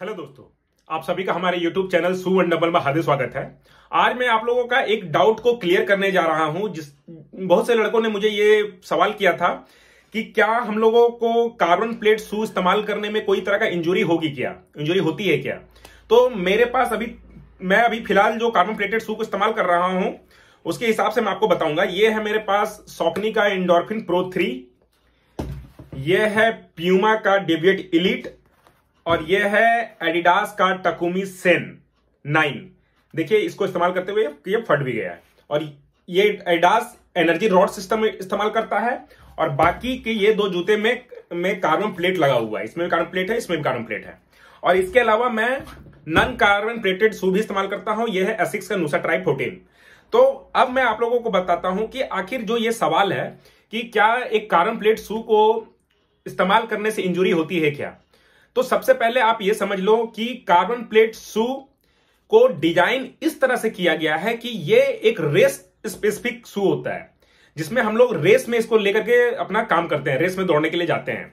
hello दोस्तों आप सभी का हमारे यूट्यूब चैनल वन डबल में हार्दिक स्वागत है आज मैं आप लोगों का एक डाउट को क्लियर करने जा रहा हूं जिस बहुत से लड़कों ने मुझे ये सवाल किया था कि क्या हम लोगों को कार्बन प्लेट शू इस्तेमाल करने में कोई तरह का इंजुरी होगी क्या इंजुरी होती है क्या तो मेरे पास अभी मैं अभी फिलहाल जो कार्बन प्लेटेड शू को इस्तेमाल कर रहा हूं उसके हिसाब से मैं आपको बताऊंगा ये है मेरे पास सोकनी का इंडोरफिन प्रो थ्री यह है प्यूमा का डेविएट इलीट और यह है एडिडास का टकुमी सेन नाइन देखिए इसको इस्तेमाल करते हुए ये फट भी गया है और ये एडिडास एनर्जी रॉड सिस्टम इस्तेमाल करता है और बाकी के ये दो जूते में में कार्बन प्लेट लगा हुआ है इसमें भी कार्बन प्लेट है इसमें भी कार्बन प्लेट है और इसके अलावा मैं नॉन कार्बन प्लेटेड शू भी इस्तेमाल करता हूं यह है एसिक्स का नूसा ट्राई फोर्टीन तो अब मैं आप लोगों को बताता हूं कि आखिर जो ये सवाल है कि क्या एक कार्बन प्लेट शू को इस्तेमाल करने से इंजुरी होती है क्या तो सबसे पहले आप ये समझ लो कि कार्बन प्लेट शू को डिजाइन इस तरह से किया गया है कि ये एक रेस स्पेसिफिक शू होता है जिसमें हम लोग रेस में इसको लेकर के अपना काम करते हैं रेस में दौड़ने के लिए जाते हैं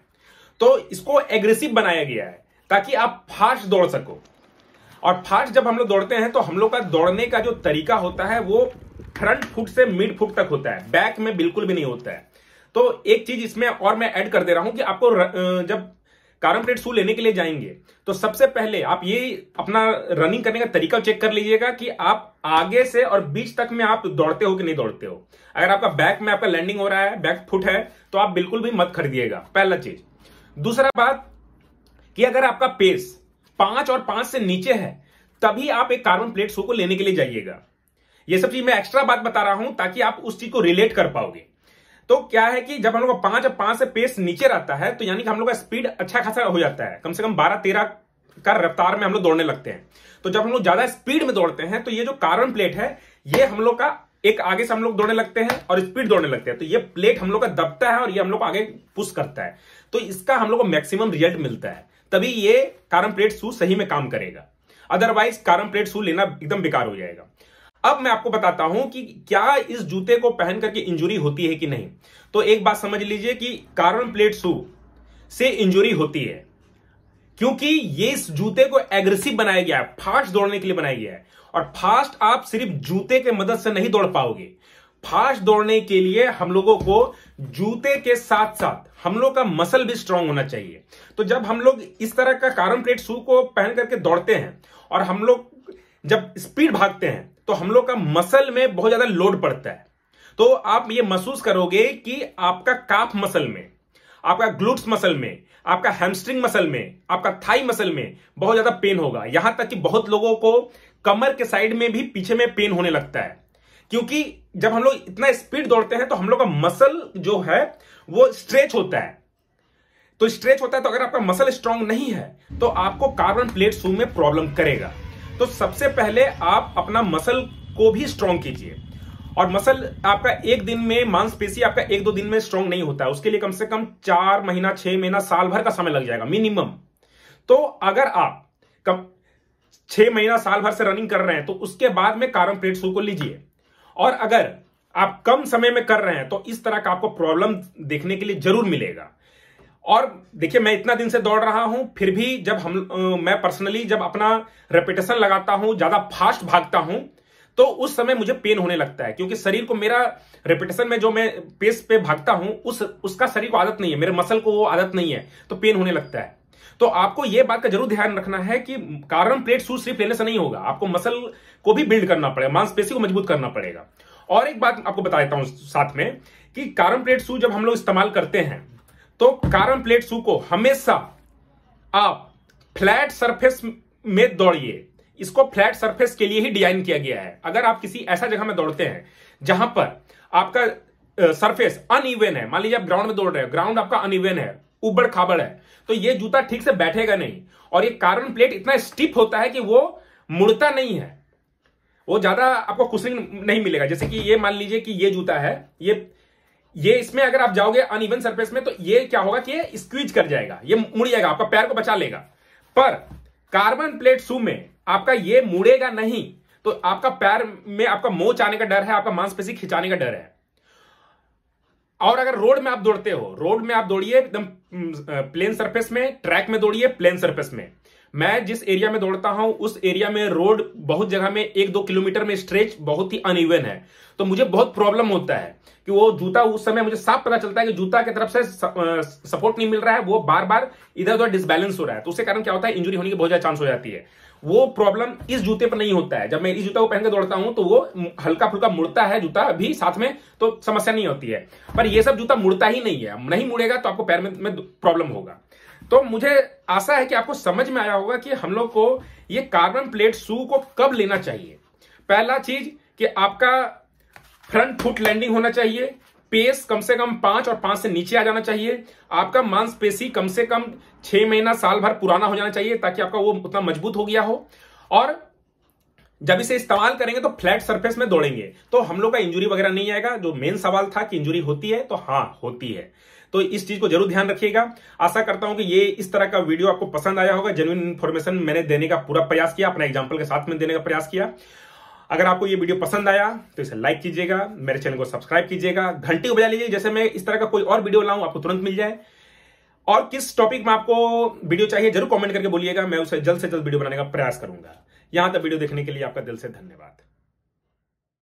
तो इसको एग्रेसिव बनाया गया है ताकि आप फास्ट दौड़ सको और फास्ट जब हम लोग दौड़ते हैं तो हम लोग का दौड़ने का जो तरीका होता है वो फ्रंट फुट से मिड फुट तक होता है बैक में बिल्कुल भी नहीं होता है तो एक चीज इसमें और मैं ऐड कर दे रहा हूं कि आपको जब कार्बन प्लेट शू लेने के लिए जाएंगे तो सबसे पहले आप ये अपना रनिंग करने का तरीका चेक कर लीजिएगा कि आप आगे से और बीच तक में आप दौड़ते हो कि नहीं दौड़ते हो अगर आपका बैक में आपका लैंडिंग हो रहा है बैक फुट है तो आप बिल्कुल भी मत खरीदिएगा पहला चीज दूसरा बात कि अगर आपका पेस पांच और पांच से नीचे है तभी आप एक कार्बन प्लेट सू को लेने के लिए जाइएगा यह सब चीज मैं एक्स्ट्रा बात बता रहा हूं ताकि आप उस चीज को रिलेट कर पाओगे तो क्या है कि जब हम लोग पांच पांच से पेस नीचे रहता है तो यानी कि हम लोग का स्पीड अच्छा खासा हो जाता है कम से कम बारह तेरह का रफ्तार में हम लोग दौड़ने लगते हैं तो जब हम लोग ज्यादा स्पीड में दौड़ते हैं तो ये जो कार्बन प्लेट है ये हम लोग का एक आगे से हम लोग दौड़ने लगते हैं और स्पीड दौड़ने लगते हैं तो ये प्लेट हम लोग का दबता है और ये हम लोग आगे पुश करता है तो इसका हम लोग को मैक्सिमम रिजल्ट मिलता है तभी ये कार्बन प्लेट शू सही में काम करेगा अदरवाइज कार्बन प्लेट शू लेना एकदम बेकार हो जाएगा अब मैं आपको बताता हूं कि क्या इस जूते को पहन करके इंजुरी होती है कि नहीं तो एक बात समझ लीजिए कि कार्बन प्लेट शू से इंजुरी होती है क्योंकि ये इस जूते को एग्रेसिव बनाया गया है फास्ट दौड़ने के लिए बनाया गया है और फास्ट आप सिर्फ जूते के मदद से नहीं दौड़ पाओगे फास्ट दौड़ने के लिए हम लोगों को जूते के साथ साथ हम लोग का मसल भी स्ट्रांग होना चाहिए तो जब हम लोग इस तरह का कार्बन प्लेट शू को पहन करके दौड़ते हैं और हम लोग जब स्पीड भागते हैं तो हम लोग का मसल में बहुत ज्यादा लोड पड़ता है तो आप ये महसूस करोगे कि आपका काफ मसल में आपका ग्लूट्स मसल में आपका हैमस्ट्रिंग मसल में आपका थाई मसल में बहुत ज्यादा पेन होगा यहां तक कि बहुत लोगों को कमर के साइड में भी पीछे में पेन होने लगता है क्योंकि जब हम लोग इतना स्पीड दौड़ते हैं तो हम लोग का मसल जो है वो स्ट्रेच होता है तो स्ट्रेच होता है तो अगर आपका मसल स्ट्रांग नहीं है तो आपको कार्बन प्लेट सू में प्रॉब्लम करेगा तो सबसे पहले आप अपना मसल को भी स्ट्रांग कीजिए और मसल आपका एक दिन में मांसपेशी आपका एक दो दिन में स्ट्रांग नहीं होता है उसके लिए कम से कम चार महीना छह महीना साल भर का समय लग जाएगा मिनिमम तो अगर आप कम छह महीना साल भर से रनिंग कर रहे हैं तो उसके बाद में कारम प्लेट शू को लीजिए और अगर आप कम समय में कर रहे हैं तो इस तरह का आपको प्रॉब्लम देखने के लिए जरूर मिलेगा और देखिए मैं इतना दिन से दौड़ रहा हूं फिर भी जब हम आ, मैं पर्सनली जब अपना रेपिटेशन लगाता हूं ज्यादा फास्ट भागता हूं तो उस समय मुझे पेन होने लगता है क्योंकि शरीर को मेरा रेपिटेशन में जो मैं पेस पे भागता हूं उस उसका शरीर को आदत नहीं है मेरे मसल को वो आदत नहीं है तो पेन होने लगता है तो आपको यह बात का जरूर ध्यान रखना है कि कारण प्लेट सूज सिर्फ लेने से नहीं होगा आपको मसल को भी बिल्ड करना पड़ेगा मांसपेशी को मजबूत करना पड़ेगा और एक बात आपको बता देता हूं साथ में कि कारण प्लेट शूज जब हम लोग इस्तेमाल करते हैं तो कारम प्लेट शू को हमेशा आप फ्लैट सरफेस में दौड़िए इसको फ्लैट सरफेस के लिए ही डिजाइन किया गया है अगर आप किसी ऐसा जगह में दौड़ते हैं जहां पर आपका सरफेस अनइवन है मान लीजिए आप ग्राउंड में दौड़ रहे हो ग्राउंड आपका अनइवन है उबड़ खाबड़ है तो ये जूता ठीक से बैठेगा नहीं और ये कार्बन प्लेट इतना स्टिप होता है कि वो मुड़ता नहीं है वो ज्यादा आपको कुशनिंग नहीं मिलेगा जैसे कि ये मान लीजिए कि ये जूता है ये ये इसमें अगर आप जाओगे अनइवन सरफेस में तो ये क्या होगा कि ये स्क्वीज कर जाएगा ये मुड़ जाएगा आपका पैर को बचा लेगा पर कार्बन प्लेट सू में आपका ये मुड़ेगा नहीं तो आपका पैर में आपका मोच आने का डर है आपका मांसपेशी खिंचाने का डर है और अगर रोड में आप दौड़ते हो रोड में आप दौड़िए एकदम प्लेन सरफेस में ट्रैक में दौड़िए प्लेन सरफेस में मैं जिस एरिया में दौड़ता हूं उस एरिया में रोड बहुत जगह में एक दो किलोमीटर में स्ट्रेच बहुत ही अनइवन है तो मुझे बहुत प्रॉब्लम होता है कि वो जूता उस समय मुझे साफ पता चलता है कि जूता की तरफ से सपोर्ट नहीं मिल रहा है वो बार बार इधर उधर डिसबैलेंस हो रहा है तो उसके कारण क्या होता है इंजुरी होने की बहुत ज्यादा चांस हो जाती है वो प्रॉब्लम इस जूते पर नहीं होता है जब मैं इस जूता को पहन के दौड़ता हूं तो वो हल्का फुल्का मुड़ता है जूता भी साथ में तो समस्या नहीं होती है पर ये सब जूता मुड़ता ही नहीं है नहीं मुड़ेगा तो आपको पैर में, में प्रॉब्लम होगा तो मुझे आशा है कि आपको समझ में आया होगा कि हम लोग को ये कार्बन प्लेट शू को कब लेना चाहिए पहला चीज कि आपका फ्रंट फुट लैंडिंग होना चाहिए पेस कम से कम पांच और पांच से नीचे आ जाना चाहिए आपका मांसपेशी कम से कम छह महीना साल भर पुराना हो जाना चाहिए ताकि आपका वो उतना मजबूत हो गया हो और जब इसे इस्तेमाल करेंगे तो फ्लैट सरफेस में दौड़ेंगे तो हम लोग का इंजुरी वगैरह नहीं आएगा जो मेन सवाल था कि इंजुरी होती है तो हाँ होती है तो इस चीज को जरूर ध्यान रखिएगा आशा करता हूं कि ये इस तरह का वीडियो आपको पसंद आया होगा जेन्यून इन्फॉर्मेशन मैंने देने का पूरा प्रयास किया अपना एग्जाम्पल के साथ में देने का प्रयास किया अगर आपको ये वीडियो पसंद आया तो इसे लाइक कीजिएगा मेरे चैनल को सब्सक्राइब कीजिएगा घंटी को बजा लीजिए जैसे मैं इस तरह का कोई और वीडियो लाऊं आपको तुरंत मिल जाए और किस टॉपिक में आपको वीडियो चाहिए जरूर कमेंट करके बोलिएगा मैं उसे जल्द से जल्द वीडियो बनाने का प्रयास करूंगा यहां तक वीडियो देखने के लिए आपका दिल से धन्यवाद